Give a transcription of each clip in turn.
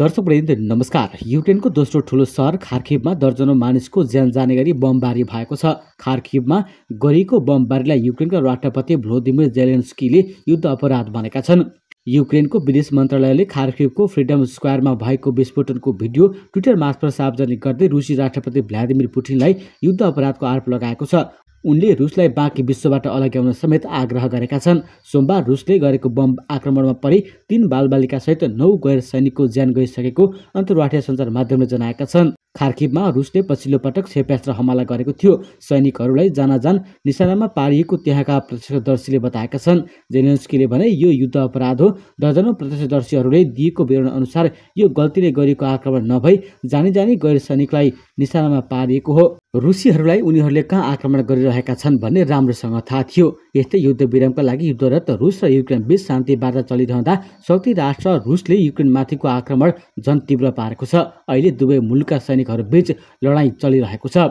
दर्शक वृन्द नमस्कार युक्रेनको दोस्रो ठुलो सहर खार्किबमा दर्जनौँ मानिसको ज्यान जाने गरी बमबारी भएको छ खार्किबमा गरिएको बमबारीलाई युक्रेनका राष्ट्रपति भ्लोदिमिर जेलेन्स्कीले युद्ध अपराध भनेका छन् युक्रेनको विदेश मन्त्रालयले खार्किवको फ्रिडम स्क्वायरमा भएको विस्फोटनको भिडियो ट्विटर मार्फत सार्वजनिक गर्दै रुसी राष्ट्रपति भ्लादिमिर पुटिनलाई युद्ध अपराधको आरोप लगाएको छ उनले रुसलाई बाँकी विश्वबाट अलग्याउन समेत आग्रह गरेका छन् सोमबार रुसले गरेको बम आक्रमणमा परि तीन बालबालिकासहित नौ गैर सैनिकको ज्यान गइसकेको अन्तर्राष्ट्रिय सञ्चार माध्यमले जनाएका छन् खार्किबमा रुसले पछिल्लो पटक क्षेप्यास्त्र हमला गरेको थियो सैनिकहरूलाई जानजान निशानामा पारिएको त्यहाँका प्रत्यक्षदर्शीले बताएका छन् जेनेन्स्कीले भने यो युद्ध अपराध हो दर्जनौ प्रत्यक्षदर्शीहरूले दिएको विवरण अनुसार यो गल्तीले गरेको आक्रमण नभई जानी जानी गैर सैनिकलाई निशानामा पारिएको हो रुसीहरूलाई उनीहरूले कहाँ आक्रमण गरिरहेका छन् भन्ने राम्रोसँग थाहा थियो यस्तै युद्धविरामका लागि युद्धरत रुस र युक्रेन बीच शान्ति वार्ता चलिरहँदा शक्ति राष्ट्र रुसले युक्रेनमाथिको आक्रमण तीव्र पारेको छ अहिले दुवै मुलुकका सैनिकहरू बीच लडाईँ चलिरहेको छ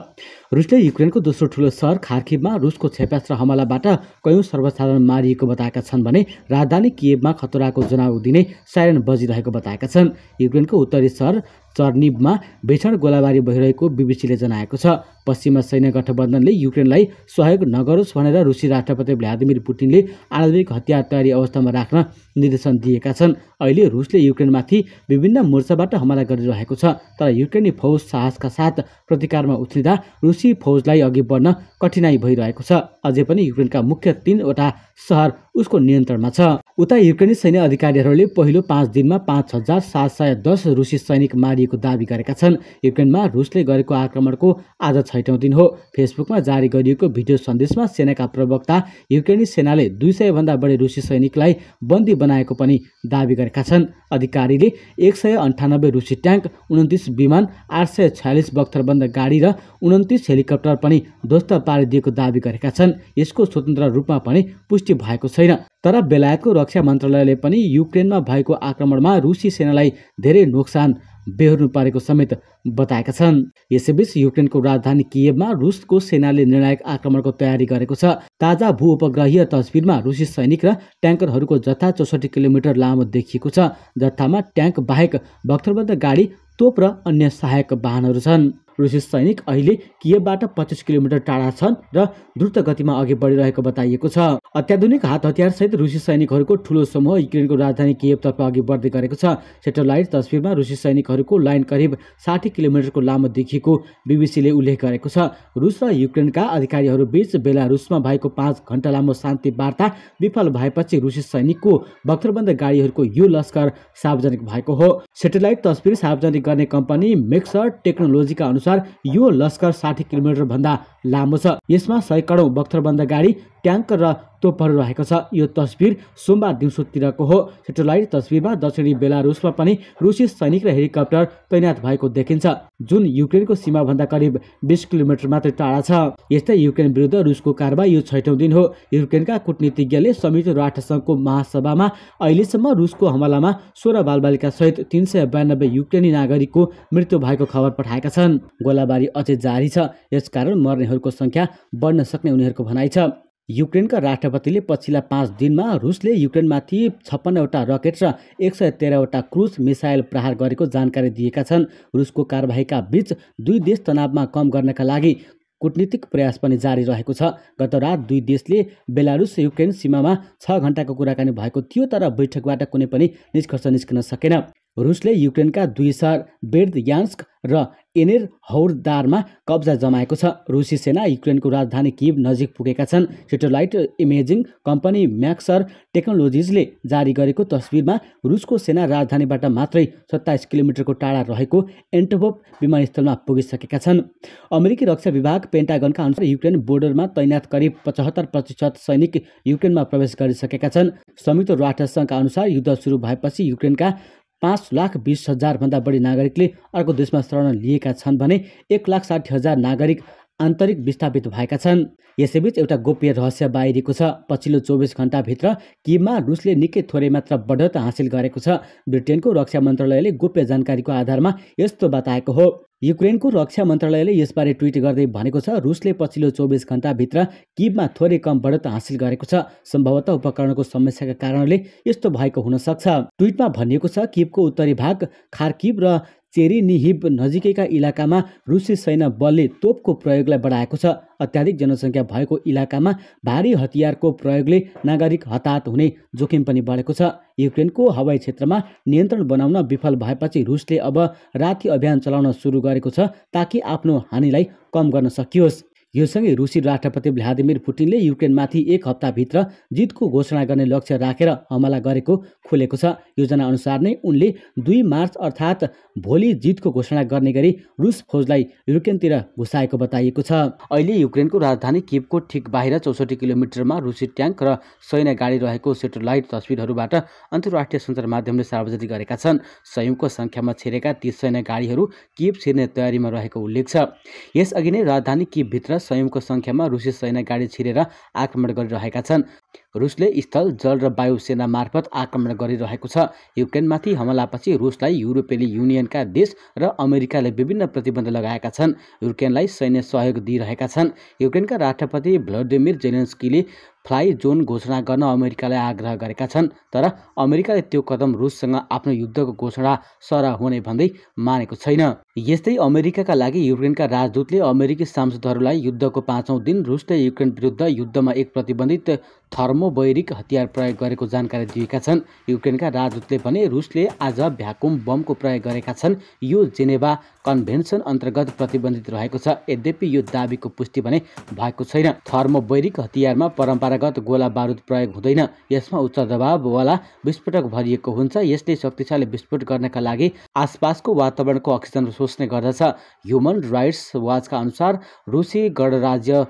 रुसले युक्रेनको दोस्रो ठुलो सहर खार्किबमा रुसको क्षेपास्त्र हमलाबाट कयौँ सर्वसाधारण मारिएको बताएका छन् भने राजधानी किएबमा खतराको जनाउ दिने सायरन बजिरहेको बताएका छन् युक्रेनको उत्तरी सहर चर्निबमा भीषण गोलाबारी भइरहेको बिबिसीले जनाएको छ पश्चिममा सैन्य गठबन्धनले युक्रेनलाई सहयोग नगरोस् भनेर रुसी राष्ट्रपति भ्लादिमिर पुटिनले आणविक हतियार तयारी अवस्थामा राख्न निर्देशन दिएका छन् अहिले रुसले युक्रेनमाथि विभिन्न मोर्चाबाट हमला गरिरहेको छ तर युक्रेनी फौज साहसका साथ प्रतिकारमा उत्रिँदा रुस रुसी फौजलाई अघि बढ्न कठिनाई भइरहेको छ अझै पनि युक्रेनका मुख्य तिनवटा सहर उसको नियन्त्रणमा छ उता युक्रेनी सैन्य अधिकारीहरूले पहिलो पाँच दिनमा पाँच हजार सात सय दस रुसी सैनिक मारिएको दावी गरेका छन् युक्रेनमा रुसले गरेको आक्रमणको आज छैटौँ दिन हो फेसबुकमा जारी गरिएको भिडियो सन्देशमा सेनाका प्रवक्ता युक्रेनी सेनाले दुई भन्दा बढी रुसी सैनिकलाई बन्दी बनाएको पनि दावी गरेका छन् अधिकारीले एक सय अन्ठानब्बे रुसी ट्याङ्क उन्तिस विमान आठ सय छयालिस बख्तरबन्द गाडी र उन्तिस हेलिकप्टर पनि ध्वस्त पारिदिएको दावी गरेका छन् यसको स्वतन्त्र रूपमा पनि पुष्टि पुष्टि भएको छैन तर बेलायतको रक्षा मन्त्रालयले पनि युक्रेनमा भएको आक्रमणमा रुसी सेनालाई धेरै नोक्सान बेहोर्नु परेको समेत बताएका छन् यसैबीच युक्रेनको राजधानी कियबमा रुसको सेनाले निर्णायक आक्रमणको तयारी गरेको छ ताजा भू उपग्रहीय तस्विरमा रुसी सैनिक र ट्याङ्करहरूको जथा चौसठी किलोमिटर लामो देखिएको छ जथामा ट्याङ्क बाहेक भक्तरबद्ध गाडी तोप र अन्य सहायक वाहनहरू छन् रुसी सैनिक अहिले कियबाट पच्चिस किलोमिटर टाढा छन् र द्रुत गतिमा अघि बढिरहेको बताइएको छ अत्याधुनिक हात सहित रुसी सैनिकहरूको ठुलो समूह युक्रेनको राजधानी किएबतर्फ अघि बढ्दै गरेको छ सेटेलाइट तस्विरमा रुसी सैनिकहरूको लाइन करिब साठी किलोमिटरको लामो देखिएको बिबिसीले उल्लेख गरेको छ रुस र युक्रेनका अधिकारीहरू बेला बेलारुसमा भएको पाँच घन्टा लामो शान्ति वार्ता विफल भएपछि रुसी सैनिकको भक्तरबन्द गाडीहरूको यो लस्कर सार्वजनिक भएको हो सेटेलाइट तस्विर सार्वजनिक गर्ने कम्पनी मिक्सर टेक्नोलोजीका अनुसार यो लस्कर साठी किलोमिटरभन्दा लामो छ यसमा सय बख्तरबन्द गाडी ट्याङ्कर र तो रहेको छ यो तस्विर सोमबार दिउँसोतिरको हो सेटेलाइट तस्विरमा दक्षिणी बेलारुसमा पनि रुसी सैनिक र हेलिकप्टर तैनात भएको देखिन्छ जुन युक्रेनको सीमाभन्दा करिब बिस किलोमिटर मात्र टाढा छ यस्तै युक्रेन विरुद्ध रुसको कारवाही यो छैटौँ दिन हो युक्रेनका कुटनीतिज्ञले संयुक्त राष्ट्रसङ्घको महासभामा अहिलेसम्म रुसको हमलामा सोह्र बालबालिका सहित तिन सय बयानब्बे युक्रेनी नागरिकको मृत्यु भएको खबर पठाएका छन् गोलाबारी अझै जारी छ यसकारण मर्नेहरूको सङ्ख्या बढ्न सक्ने उनीहरूको भनाइ छ युक्रेनका राष्ट्रपतिले पछिल्ला पाँच दिनमा रुसले युक्रेनमाथि छप्पन्नवटा रकेट र एक सय तेह्रवटा क्रुज मिसाइल प्रहार गरेको जानकारी दिएका छन् रुसको कारवाहीका बीच दुई देश तनावमा कम गर्नका लागि कुटनीतिक प्रयास पनि जारी रहेको छ गत रात दुई देशले बेलारुस युक्रेन सीमामा छ घन्टाको कुराकानी भएको थियो तर बैठकबाट कुनै पनि निष्कर्ष निस्कन सकेन रुसले युक्रेनका दुई सहर बेर्द यान्स्क र एनेर हौरदारमा कब्जा जमाएको छ रुसी सेना युक्रेनको राजधानी किब नजिक पुगेका छन् सेटेलाइट इमेजिङ कम्पनी म्याक्सर टेक्नोलोजिजले जारी गरेको तस्विरमा रुसको सेना राजधानीबाट मात्रै सत्ताइस किलोमिटरको टाढा रहेको एन्टोभोप विमानस्थलमा पुगिसकेका छन् अमेरिकी रक्षा विभाग पेन्टागनका अनुसार युक्रेन बोर्डरमा तैनात करिब पचहत्तर प्रतिशत सैनिक युक्रेनमा प्रवेश गरिसकेका छन् संयुक्त राष्ट्रसङ्घका अनुसार युद्ध सुरु भएपछि युक्रेनका पाँच लाख बिस हजारभन्दा बढी नागरिकले अर्को देशमा शरण लिएका छन् भने एक लाख साठी हजार नागरिक आन्तरिक विस्थापित भएका छन् यसैबीच एउटा गोप्य रहस्य बाहिरिएको छ पछिल्लो चौबिस घन्टाभित्र किममा रुसले निकै थोरै मात्र बढत हासिल गरेको छ ब्रिटेनको रक्षा मन्त्रालयले गोप्य जानकारीको आधारमा यस्तो बताएको हो युक्रेनको रक्षा मन्त्रालयले यसबारे ट्विट गर्दै भनेको छ रुसले पछिल्लो चौबिस घन्टाभित्र किबमा थोरै कम बढत हासिल गरेको छ सम्भवतः उपकरणको समस्याका कारणले यस्तो भएको हुन सक्छ ट्विटमा भनिएको छ किबको उत्तरी भाग खारकिब र चेरिनिहिब नजिकैका इलाकामा रुसी सैन्य बलले तोपको प्रयोगलाई बढाएको छ अत्याधिक जनसङ्ख्या भएको इलाकामा भारी हतियारको प्रयोगले नागरिक हताहत हुने जोखिम पनि बढेको छ युक्रेनको हवाई क्षेत्रमा नियन्त्रण बनाउन विफल भएपछि रुसले अब राति अभियान चलाउन सुरु गरेको छ ताकि आफ्नो हानिलाई कम गर्न सकियोस् योसँगै रुसी राष्ट्रपति भ्लादिमिर पुटिनले युक्रेनमाथि एक हप्ताभित्र जितको घोषणा गर्ने लक्ष्य राखेर हमला गरेको खुलेको छ योजना अनुसार नै उनले दुई मार्च अर्थात् भोलि जितको घोषणा गर्ने गरी रुस फौजलाई युक्रेनतिर घुसाएको बताइएको छ अहिले युक्रेनको राजधानी केपको ठिक बाहिर चौसठी किलोमिटरमा रुसी ट्याङ्क र सैन्य गाडी रहेको सेटेलाइट तस्विरहरूबाट अन्तर्राष्ट्रिय सञ्चार माध्यमले सार्वजनिक गरेका छन् सयौँको सङ्ख्यामा छिरेका ती सैन्य गाडीहरू केप छिर्ने तयारीमा रहेको उल्लेख छ यसअघि नै राजधानी किपभित्र सयौँको सङ्ख्यामा रुसी सैना गाडी छिरेर आक्रमण गरिरहेका छन् रुसले स्थल जल र वायु सेना मार्फत आक्रमण गरिरहेको छ युक्रेनमाथि हमलापछि रुसलाई युरोपेली युनियनका देश र अमेरिकाले विभिन्न प्रतिबन्ध लगाएका छन् युक्रेनलाई सैन्य सहयोग दिइरहेका छन् युक्रेनका राष्ट्रपति भ्लादिमिर जेलेन्स्कीले फ्लाइ जोन घोषणा गर्न अमेरिकालाई आग्रह गरेका छन् तर अमेरिकाले त्यो कदम रुससँग आफ्नो युद्धको घोषणा सरह हुने भन्दै मानेको छैन यस्तै अमेरिकाका लागि युक्रेनका राजदूतले अमेरिकी सांसदहरूलाई युद्धको पाँचौँ दिन रुसले युक्रेन विरुद्ध युद्धमा एक प्रतिबन्धित थर्मो ब्यामोबैरिक हतियार प्रयोग गरेको जानकारी दिएका छन् युक्रेनका राजदूतले भने रुसले आज भ्याकुम बमको प्रयोग गरेका छन् यो जेनेभा कन्भेन्सन अन्तर्गत प्रतिबन्धित रहेको छ यद्यपि यो दावीको पुष्टि भने भएको छैन थर्मोबैरिक हतियारमा परम्परागत गोला बारुद प्रयोग हुँदैन यसमा उच्च दबाववाला विस्फोटक भरिएको हुन्छ यसले शक्तिशाली विस्फोट गर्नका लागि आसपासको वातावरणको अक्सिजन शोष्ने गर्दछ ह्युमन राइट्स वाचका अनुसार रुसी गणराज्य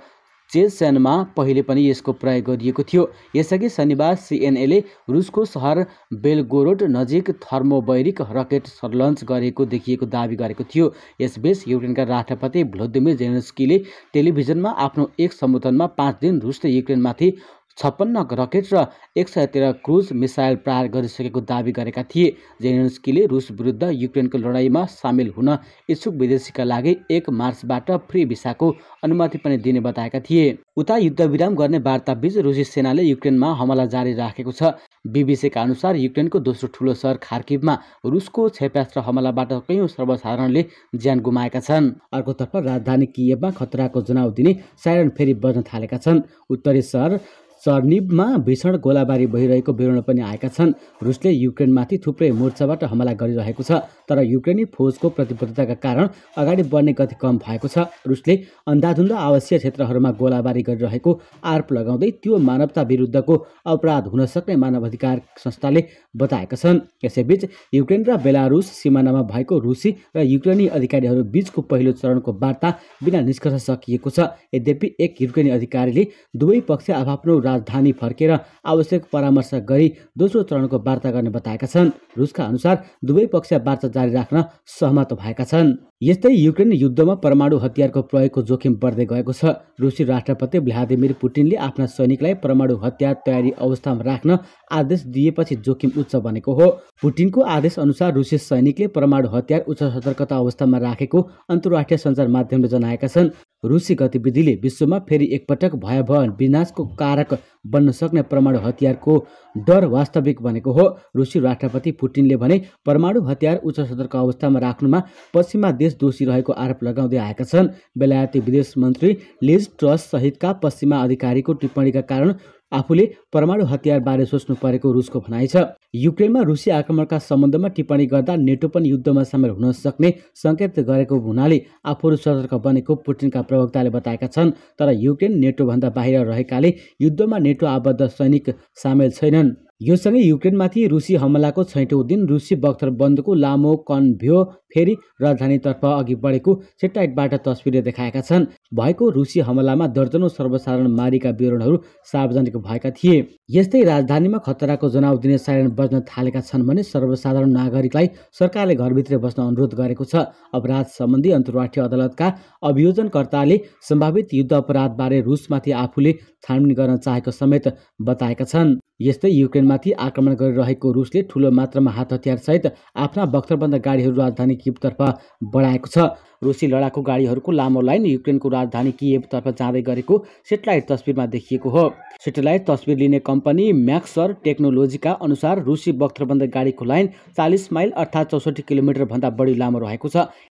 सेनमा पहिले पनि यसको प्रयोग गरिएको थियो यसअघि शनिबार सिएनएले रुसको सहर बेलगोरोड नजिक थर्मोबैरिक रकेट लन्च गरेको देखिएको दावी गरेको थियो यसबीच युक्रेनका राष्ट्रपति भ्लोदिमिर जेलेन्स्कीले टेलिभिजनमा आफ्नो एक सम्बोधनमा पाँच दिन रुसले युक्रेनमाथि छप्पन्न रकेट र एक सय तेह्र क्रुज मिसाइल प्रहार गरिसकेको दावी गरेका थिए जेलेन्स्कीले रुस विरुद्ध युक्रेनको लडाइँमा सामेल हुन इच्छुक विदेशीका लागि एक मार्चबाट फ्री भिसाको अनुमति पनि दिने बताएका थिए उता युद्ध विराम गर्ने वार्ताबीच रुसी सेनाले युक्रेनमा हमला जारी राखेको छ बिबिसीका अनुसार युक्रेनको दोस्रो ठुलो सहर खार्किबमा रुसको क्षेपास्त्र हमलाबाट कयौँ सर्वसाधारणले ज्यान गुमाएका छन् अर्कोतर्फ राजधानी किएमा खतराको जनाउ दिने साइरन फेरि बज्न थालेका छन् उत्तरी सहर चर्निबमा भीषण गोलाबारी भइरहेको विवरण पनि आएका छन् रुसले युक्रेनमाथि थुप्रै मोर्चाबाट हमला गरिरहेको छ तर युक्रेनी फौजको प्रतिबद्धताका कारण अगाडि बढ्ने गति कम भएको छ रुसले अन्धाधुन्दा आवासीय क्षेत्रहरूमा गोलाबारी गरिरहेको आरोप लगाउँदै त्यो मानवता विरुद्धको अपराध हुन सक्ने मानवाधिकार संस्थाले बताएका छन् यसैबीच युक्रेन र बेलारुस सिमानामा भएको रुसी र युक्रेनी अधिकारीहरू बीचको पहिलो चरणको वार्ता बिना निष्कर्ष सकिएको छ यद्यपि एक युक्रेनी अधिकारीले दुवै पक्ष आफ्नो राजधानी फर्केर आवश्यक परामर्श गरी दोस्रो चरणको वार्ता गर्ने बताएका छन् रुसका अनुसार दुवै पक्ष वार्ता जारी राख्न सहमत भएका छन् यस्तै युक्रेन युद्धमा परमाणु हतियारको प्रयोगको जोखिम बढ्दै गएको छ रुसी राष्ट्रपति भ्लादिमिर पुटिनले आफ्ना सैनिकलाई परमाणु हतियार तयारी अवस्थामा राख्न आदेश दिएपछि जोखिम उच्च बनेको हो पुटिनको आदेश अनुसार रुसी सैनिकले परमाणु हतियार उच्च सतर्कता अवस्थामा राखेको अन्तर्राष्ट्रिय सञ्चार माध्यमले जनाएका छन् रुसी गतिविधिले विश्वमा फेरि एकपटक भयावह विनाशको कारक बन्न सक्ने परमाणु हतियारको डर वास्तविक बनेको हो रुसी राष्ट्रपति पुटिनले भने परमाणु हतियार उच्च सतर्क अवस्थामा राख्नुमा पश्चिमा देश दोषी रहेको आरोप लगाउँदै आएका छन् बेलायती विदेश मन्त्री लिज ट्रस सहितका पश्चिमा अधिकारीको टिप्पणीका कारण आफूले परमाणु हतियारबारे सोच्नु परेको रुसको भनाइ छ युक्रेनमा रुसी आक्रमणका सम्बन्धमा टिप्पणी गर्दा नेटो पनि युद्धमा सामेल हुन सक्ने सङ्केत गरेको हुनाले आफूहरू सतर्क बनेको पुटिनका प्रवक्ताले बताएका छन् तर युक्रेन नेटोभन्दा बाहिर रहेकाले युद्धमा नेटो आबद्ध सैनिक सामेल छैनन् योसँगै युक्रेनमाथि रुसी हमलाको छैटौँ दिन रुसी बख्तर बन्दको लामो कन्भ्यो फेरि राजधानीतर्फ अघि बढेको सेटेलाइटबाट तस्विर देखाएका छन् भएको रुसी हमलामा दर्जनौँ सर्वसाधारण मारिका विवरणहरू सार्वजनिक भएका थिए यस्तै राजधानीमा खतराको जनाउ दिने सायरन बज्न थालेका छन् भने सर्वसाधारण नागरिकलाई सरकारले घरभित्र बस्न अनुरोध गरेको छ अपराध सम्बन्धी अन्तर्राष्ट्रिय अदालतका अभियोजनकर्ताले सम्भावित युद्ध अपराधबारे रुसमाथि आफूले छानबिन गर्न चाहेको समेत बताएका छन् यस्तै युक्रेनमाथि आक्रमण गरिरहेको रुसले ठुलो मात्रामा हात हतियारसहित आफ्ना बख्तरबन्द गाडीहरू राजधानी किबतर्फ बढाएको छ रुसी लडाकु गाडीहरूको लामो लाइन युक्रेनको राजधानी किएबतर्फ जाँदै गरेको सेटेलाइट तस्विरमा देखिएको हो सेटेलाइट तस्विर लिने कम्पनी म्याक्सर टेक्नोलोजीका अनुसार रुसी बख्तरबन्द गाडीको लाइन चालिस माइल अर्थात् चौसठी किलोमिटरभन्दा बढी लामो रहेको छ